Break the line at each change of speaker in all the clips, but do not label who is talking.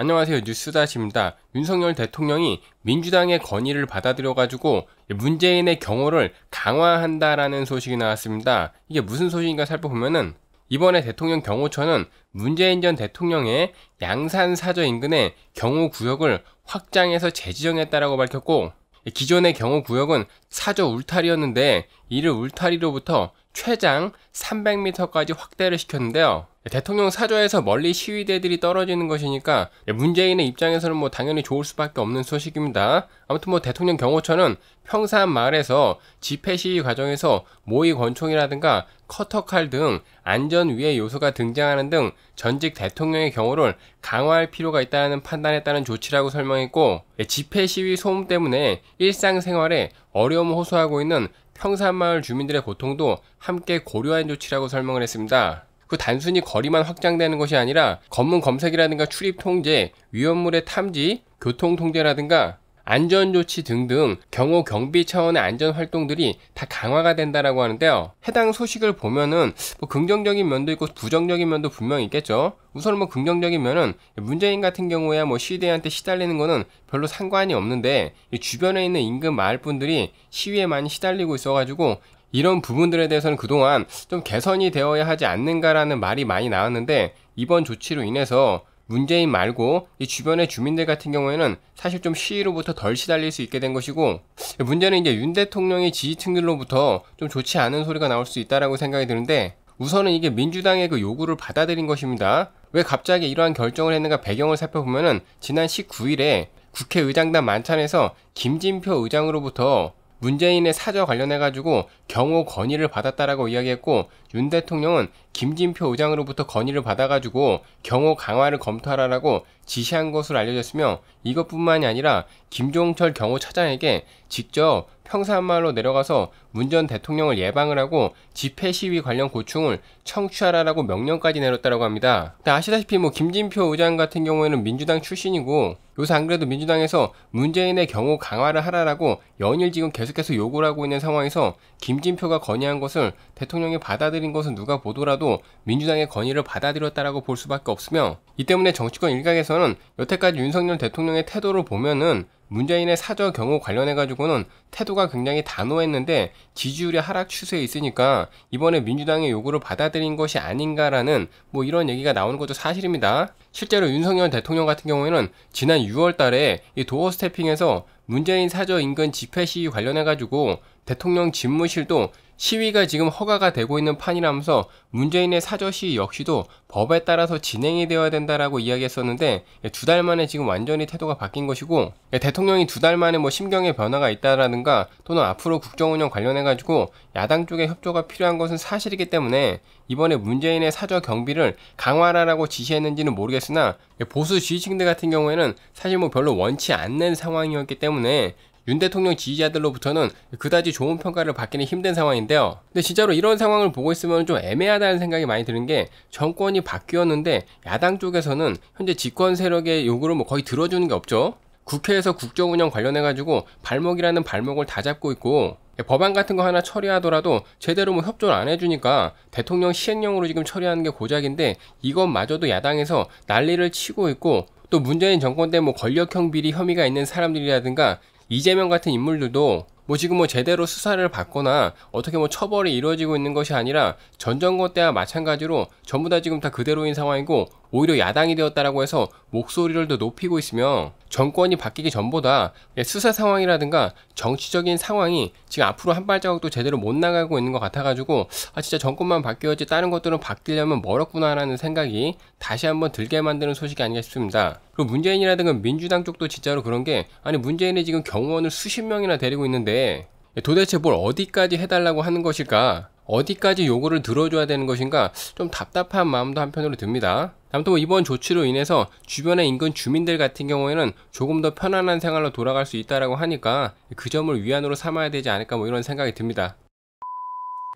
안녕하세요. 뉴스다시입니다. 윤석열 대통령이 민주당의 건의를 받아들여가지고 문재인의 경호를 강화한다라는 소식이 나왔습니다. 이게 무슨 소식인가 살펴보면은 이번에 대통령 경호처는 문재인 전 대통령의 양산 사저 인근의 경호 구역을 확장해서 재지정했다라고 밝혔고 기존의 경호 구역은 사저 울타리였는데 이를 울타리로부터 최장 300m까지 확대를 시켰는데요. 네, 대통령 사저에서 멀리 시위대들이 떨어지는 것이니까 네, 문재인의 입장에서는 뭐 당연히 좋을 수밖에 없는 소식입니다. 아무튼 뭐 대통령 경호처는 평산 마을에서 집회 시위 과정에서 모의 권총이라든가 커터칼 등 안전 위의 요소가 등장하는 등 전직 대통령의 경호를 강화할 필요가 있다는 판단에 따른 조치라고 설명했고 네, 집회 시위 소음 때문에 일상생활에 어려움 어려움을 호소하고 있는 평산마을 주민들의 고통도 함께 고려한 조치라고 설명을 했습니다. 그 단순히 거리만 확장되는 것이 아니라 검문 검색이라든가 출입 통제, 위험물의 탐지, 교통 통제라든가 안전조치 등등 경호 경비 차원의 안전활동들이 다 강화가 된다라고 하는데요. 해당 소식을 보면은 뭐 긍정적인 면도 있고 부정적인 면도 분명히 있겠죠. 우선 뭐 긍정적인 면은 문재인 같은 경우에뭐 시위대한테 시달리는 거는 별로 상관이 없는데 주변에 있는 인근 마을 분들이 시위에 많이 시달리고 있어가지고 이런 부분들에 대해서는 그동안 좀 개선이 되어야 하지 않는가라는 말이 많이 나왔는데 이번 조치로 인해서 문재인 말고 이 주변의 주민들 같은 경우에는 사실 좀 시위로부터 덜 시달릴 수 있게 된 것이고 문제는 이제 윤 대통령의 지지층들로부터 좀 좋지 않은 소리가 나올 수 있다라고 생각이 드는데 우선은 이게 민주당의 그 요구를 받아들인 것입니다. 왜 갑자기 이러한 결정을 했는가 배경을 살펴보면은 지난 19일에 국회의장단 만찬에서 김진표 의장으로부터 문재인의 사저 관련해 가지고 경호 건의를 받았다라고 이야기했고 윤 대통령은 김진표 의장으로부터 건의를 받아가지고 경호 강화를 검토하라라고 지시한 것으로 알려졌으며 이것뿐만이 아니라 김종철 경호 차장에게 직접 평산마을로 내려가서 문전 대통령을 예방을 하고 집회 시위 관련 고충을 청취하라라고 명령까지 내렸다고 합니다. 아시다시피 뭐 김진표 의장 같은 경우에는 민주당 출신이고 요새 안 그래도 민주당에서 문재인의 경우 강화를 하라라고 연일 지금 계속해서 요구를 하고 있는 상황에서 김진표가 건의한 것을 대통령이 받아들인 것은 누가 보더라도 민주당의 건의를 받아들였다고볼 수밖에 없으며 이 때문에 정치권 일각에서 대해서는 여태까지 윤석열 대통령의 태도를 보면은 문재인의 사저 경우 관련해 가지고는 태도가 굉장히 단호했는데 지지율이 하락 추세에 있으니까 이번에 민주당의 요구를 받아들인 것이 아닌가라는 뭐 이런 얘기가 나오는 것도 사실입니다. 실제로 윤석열 대통령 같은 경우에는 지난 6월 달에 이 도어 스태핑에서 문재인 사저 인근 집회 시위 관련해 가지고 대통령 집무실도 시위가 지금 허가가 되고 있는 판이라면서 문재인의 사저시 위 역시도 법에 따라서 진행이 되어야 된다라고 이야기했었는데 예, 두달 만에 지금 완전히 태도가 바뀐 것이고 예, 대통령이 두 달 만에 뭐 심경의 변화가 있다라든가 또는 앞으로 국정운영 관련해 가지고 야당 쪽의 협조가 필요한 것은 사실이기 때문에 이번에 문재인의 사저 경비를 강화하라고 지시했는지는 모르겠으나 예, 보수 지지층들 같은 경우에는 사실 뭐 별로 원치 않는 상황이었기 때문에 윤 대통령 지지자들로부터는 그다지 좋은 평가를 받기는 힘든 상황인데요. 근데 진짜로 이런 상황을 보고 있으면 좀 애매하다는 생각이 많이 드는 게 정권이 바뀌었는데 야당 쪽에서는 현재 집권 세력의 요구를 뭐 거의 들어주는 게 없죠. 국회에서 국정 운영 관련해 가지고 발목이라는 발목을 다 잡고 있고 법안 같은 거 하나 처리하더라도 제대로 뭐 협조를 안 해주니까 대통령 시행령으로 지금 처리하는 게 고작인데 이것마저도 야당에서 난리를 치고 있고 또 문재인 정권 때 뭐 권력형 비리 혐의가 있는 사람들이라든가 이재명 같은 인물들도 뭐 지금 뭐 제대로 수사를 받거나 어떻게 뭐 처벌이 이루어지고 있는 것이 아니라 전 정권 때와 마찬가지로 전부 다 지금 다 그대로인 상황이고 오히려 야당이 되었다라고 해서 목소리를 더 높이고 있으며 정권이 바뀌기 전보다 수사 상황이라든가 정치적인 상황이 지금 앞으로 한 발자국도 제대로 못 나가고 있는 것 같아가지고 아 진짜 정권만 바뀌었지 다른 것들은 바뀌려면 멀었구나라는 생각이 다시 한번 들게 만드는 소식이 아닌가 싶습니다. 그리고 문재인이라든가 민주당 쪽도 진짜로 그런 게 아니 문재인이 지금 경호원을 수십 명이나 데리고 있는데 도대체 뭘 어디까지 해달라고 하는 것일까? 어디까지 요구를 들어줘야 되는 것인가 좀 답답한 마음도 한편으로 듭니다. 아무튼 뭐 이번 조치로 인해서 주변의 인근 주민들 같은 경우에는 조금 더 편안한 생활로 돌아갈 수 있다라고 하니까 그 점을 위안으로 삼아야 되지 않을까 뭐 이런 생각이 듭니다.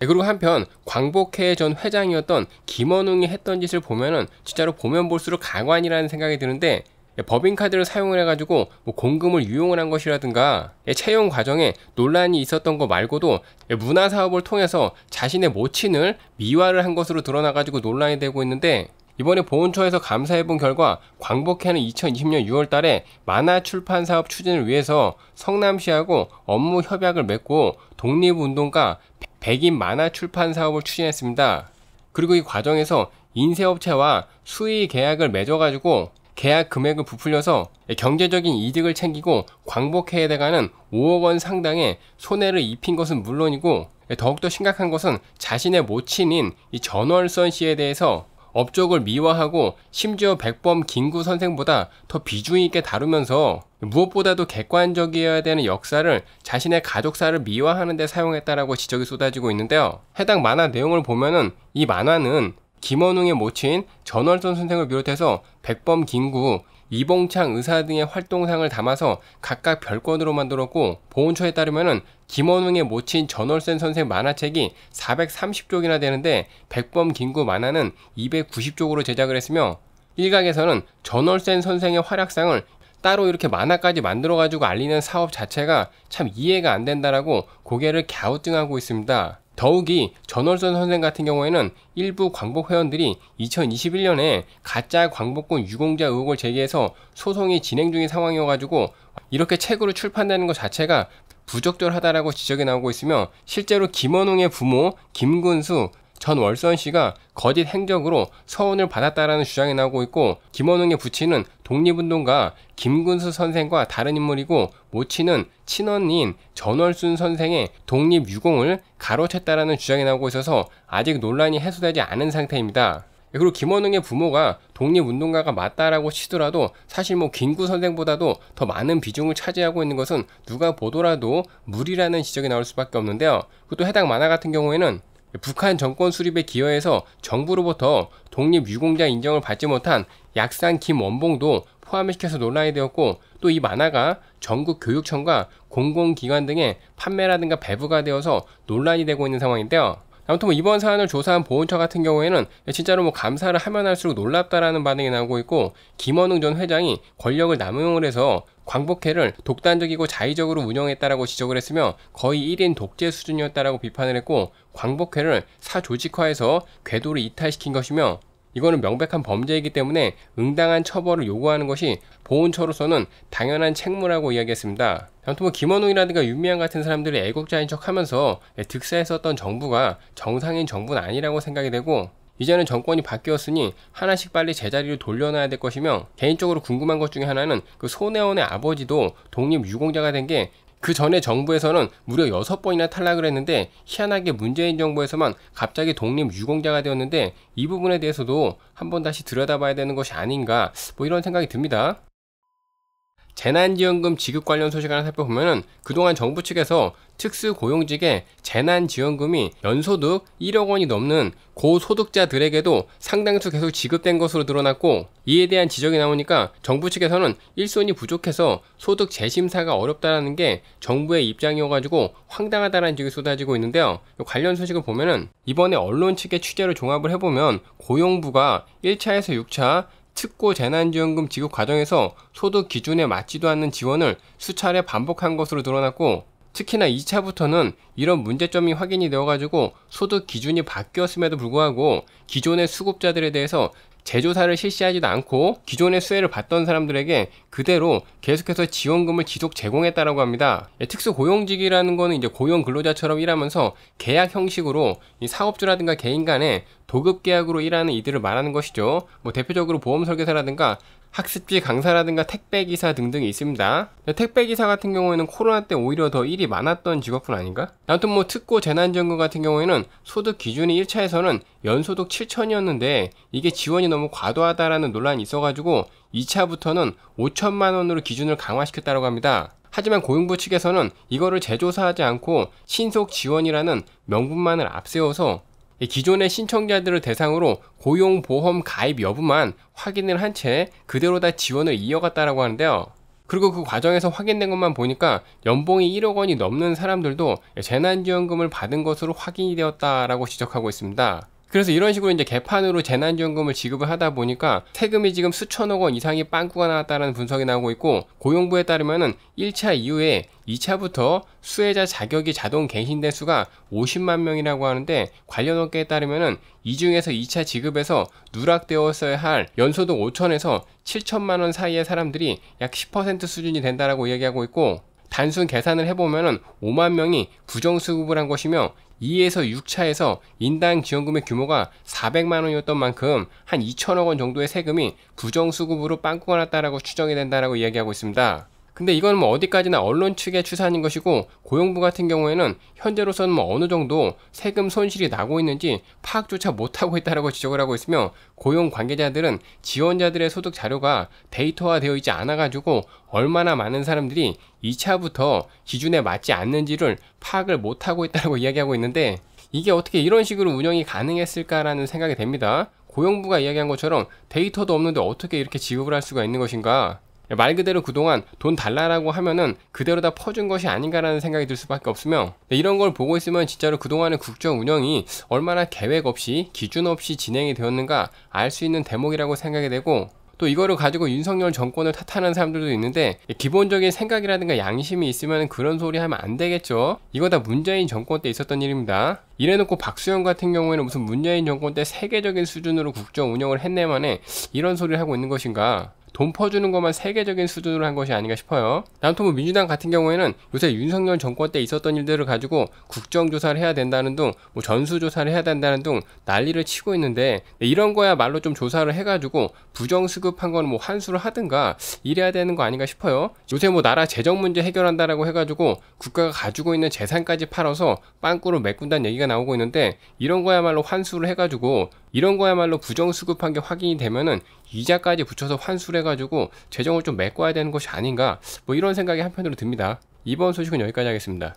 네, 그리고 한편 광복회 전 회장이었던 김원웅이 했던 짓을 보면은 진짜로 보면 볼수록 가관이라는 생각이 드는데 예, 법인카드를 사용을 해가지고 뭐 공금을 유용을 한 것이라든가 예, 채용 과정에 논란이 있었던 거 말고도 예, 문화사업을 통해서 자신의 모친을 미화를 한 것으로 드러나가지고 논란이 되고 있는데 이번에 보훈처에서 감사해본 결과 광복회는 2020년 6월 달에 만화 출판 사업 추진을 위해서 성남시하고 업무 협약을 맺고 독립운동가 백인 만화 출판 사업을 추진했습니다. 그리고 이 과정에서 인쇄업체와 수의 계약을 맺어가지고 계약 금액을 부풀려서 경제적인 이득을 챙기고 광복회에 대가는 5억 원 상당의 손해를 입힌 것은 물론이고 더욱더 심각한 것은 자신의 모친인 이 전월선 씨에 대해서 업적을 미화하고 심지어 백범 김구 선생보다 더 비중 있게 다루면서 무엇보다도 객관적이어야 되는 역사를 자신의 가족사를 미화하는 데 사용했다라고 지적이 쏟아지고 있는데요. 해당 만화 내용을 보면은 이 만화는 김원웅의 모친 전월선 선생을 비롯해서 백범 김구, 이봉창 의사 등의 활동상을 담아서 각각 별권으로 만들었고 보훈처에 따르면 김원웅의 모친 전월선 선생 만화책이 430쪽이나 되는데 백범 김구 만화는 290쪽으로 제작을 했으며 일각에서는 전월센 선생의 활약상을 따로 이렇게 만화까지 만들어가지고 알리는 사업 자체가 참 이해가 안 된다라고 고개를 갸우뚱하고 있습니다. 더욱이 전월선 선생 같은 경우에는 일부 광복 회원들이 2021년에 가짜 광복군 유공자 의혹을 제기해서 소송이 진행 중인 상황이어가지고 이렇게 책으로 출판되는 것 자체가 부적절하다라고 지적이 나오고 있으며 실제로 김원웅의 부모 김근수 전 월선 씨가 거짓 행적으로 서운을 받았다라는 주장이 나오고 있고 김원웅의 부친은 독립운동가 김군수 선생과 다른 인물이고 모친은 친언니인 전월순 선생의 독립 유공을 가로챘다라는 주장이 나오고 있어서 아직 논란이 해소되지 않은 상태입니다. 예, 그리고 김원웅의 부모가 독립운동가가 맞다라고 치더라도 사실 뭐 김구 선생보다도 더 많은 비중을 차지하고 있는 것은 누가 보더라도 무리라는 지적이 나올 수밖에 없는데요. 그것도 해당 만화 같은 경우에는 북한 정권 수립에 기여해서 정부로부터 독립 유공자 인정을 받지 못한 약산 김원봉도 포함시켜서 논란이 되었고 또 이 만화가 전국 교육청과 공공기관 등의 판매라든가 배부가 되어서 논란이 되고 있는 상황인데요. 아무튼 뭐 이번 사안을 조사한 보훈처 같은 경우에는 진짜로 뭐 감사를 하면 할수록 놀랍다라는 반응이 나오고 있고 김원웅 전 회장이 권력을 남용을 해서 광복회를 독단적이고 자의적으로 운영했다라고 지적을 했으며 거의 1인 독재 수준이었다라고 비판을 했고 광복회를 사조직화해서 궤도를 이탈시킨 것이며 이거는 명백한 범죄이기 때문에 응당한 처벌을 요구하는 것이 보훈처로서는 당연한 책무라고 이야기했습니다. 아무튼 뭐 김원웅이라든가 윤미향 같은 사람들이 애국자인 척하면서 예, 득세했었던 정부가 정상인 정부는 아니라고 생각이 되고 이제는 정권이 바뀌었으니 하나씩 빨리 제자리를 돌려놔야 될 것이며 개인적으로 궁금한 것 중에 하나는 그 손혜원의 아버지도 독립 유공자가 된게 그 전에 정부에서는 무려 6번이나 탈락을 했는데 희한하게 문재인 정부에서만 갑자기 독립 유공자가 되었는데 이 부분에 대해서도 한번 다시 들여다봐야 되는 것이 아닌가 뭐 이런 생각이 듭니다. 재난지원금 지급 관련 소식 하나 살펴보면은 그동안 정부 측에서 특수고용직의 재난지원금이 연소득 1억 원이 넘는 고소득자들에게도 상당수 계속 지급된 것으로 드러났고 이에 대한 지적이 나오니까 정부 측에서는 일손이 부족해서 소득 재심사가 어렵다라는 게 정부의 입장이어가지고 황당하다라는 지적이 쏟아지고 있는데요. 관련 소식을 보면은 이번에 언론 측의 취재를 종합을 해보면 고용부가 1차에서 6차 특고 재난지원금 지급 과정에서 소득 기준에 맞지도 않는 지원을 수차례 반복한 것으로 드러났고 특히나 2차부터는 이런 문제점이 확인이 되어가지고 소득 기준이 바뀌었음에도 불구하고 기존의 수급자들에 대해서 재조사를 실시하지도 않고 기존의 수혜를 받던 사람들에게 그대로 계속해서 지원금을 지속 제공했다라고 합니다. 예, 특수 고용직이라는 거는 이제 고용 근로자처럼 일하면서 계약 형식으로 사업주라든가 개인 간에 도급 계약으로 일하는 이들을 말하는 것이죠. 뭐 대표적으로 보험 설계사라든가 학습지 강사라든가 택배기사 등등이 있습니다. 택배기사 같은 경우에는 코로나 때 오히려 더 일이 많았던 직업군 아닌가? 아무튼 뭐 특고 재난지원금 같은 경우에는 소득 기준이 1차에서는 연소득 7천이었는데 이게 지원이 너무 과도하다라는 논란이 있어가지고 2차부터는 5천만 원으로 기준을 강화시켰다고 합니다. 하지만 고용부 측에서는 이거를 재조사하지 않고 신속 지원이라는 명분만을 앞세워서 예, 기존의 신청자들을 대상으로 고용보험 가입 여부만 확인을 한 채 그대로 다 지원을 이어갔다라고 하는데요. 그리고 그 과정에서 확인된 것만 보니까 연봉이 1억 원이 넘는 사람들도 재난지원금을 받은 것으로 확인이 되었다라고 지적하고 있습니다. 그래서 이런 식으로 이제 개판으로 재난지원금을 지급을 하다 보니까 세금이 지금 수천억 원 이상이 빵꾸가 나왔다는 분석이 나오고 있고 고용부에 따르면은 1차 이후에 2차부터 수혜자 자격이 자동 갱신된 수가 50만 명이라고 하는데 관련 업계에 따르면은 이 중에서 2차 지급에서 누락되었어야 할 연소득 5천에서 7천만 원 사이의 사람들이 약 10% 수준이 된다라고 이야기하고 있고 단순 계산을 해보면 5만 명이 부정수급을 한 것이며 2에서 6차에서 인당 지원금의 규모가 400만 원이었던 만큼 한 2천억 원 정도의 세금이 부정수급으로 빵꾸가 났다라고 추정이 된다라고 이야기하고 있습니다. 근데 이건 뭐 어디까지나 언론 측의 추산인 것이고 고용부 같은 경우에는 현재로서는 뭐 어느 정도 세금 손실이 나고 있는지 파악조차 못하고 있다라고 지적을 하고 있으며 고용 관계자들은 지원자들의 소득 자료가 데이터화되어 있지 않아가지고 얼마나 많은 사람들이 2차부터 기준에 맞지 않는지를 파악을 못하고 있다라고 이야기하고 있는데 이게 어떻게 이런 식으로 운영이 가능했을까라는 생각이 됩니다. 고용부가 이야기한 것처럼 데이터도 없는데 어떻게 이렇게 지급을 할 수가 있는 것인가? 예, 말 그대로 그동안 돈 달라라고 하면은 그대로 다 퍼준 것이 아닌가라는 생각이 들 수밖에 없으며 네, 이런 걸 보고 있으면 진짜로 그동안의 국정 운영이 얼마나 계획 없이 기준 없이 진행이 되었는가 알 수 있는 대목이라고 생각이 되고 또 이거를 가지고 윤석열 정권을 탓하는 사람들도 있는데 예, 기본적인 생각이라든가 양심이 있으면 그런 소리 하면 안 되겠죠 이거 다 문재인 정권 때 있었던 일입니다 이래놓고 박수영 같은 경우에는 무슨 문재인 정권 때 세계적인 수준으로 국정 운영을 했네만에 이런 소리를 하고 있는 것인가 돈 퍼주는 것만 세계적인 수준으로 한 것이 아닌가 싶어요. 남통부 민주당 같은 경우에는 요새 윤석열 정권 때 있었던 일들을 가지고 국정조사를 해야 된다는 등, 뭐 전수조사를 해야 된다는 등 난리를 치고 있는데 네, 이런 거야 말로 좀 조사를 해가지고 부정수급한 건 뭐 환수를 하든가 이래야 되는 거 아닌가 싶어요. 요새 뭐 나라 재정 문제 해결한다라고 해가지고 국가가 가지고 있는 재산까지 팔아서 빵꾸를 메꾼다는 얘기가 나오고 있는데 이런 거야말로 환수를 해가지고 이런 거야말로 부정수급한 게 확인이 되면은 이자까지 붙여서 환수를 해가지고 재정을 좀 메꿔야 되는 것이 아닌가 뭐 이런 생각이 한편으로 듭니다. 이번 소식은 여기까지 하겠습니다.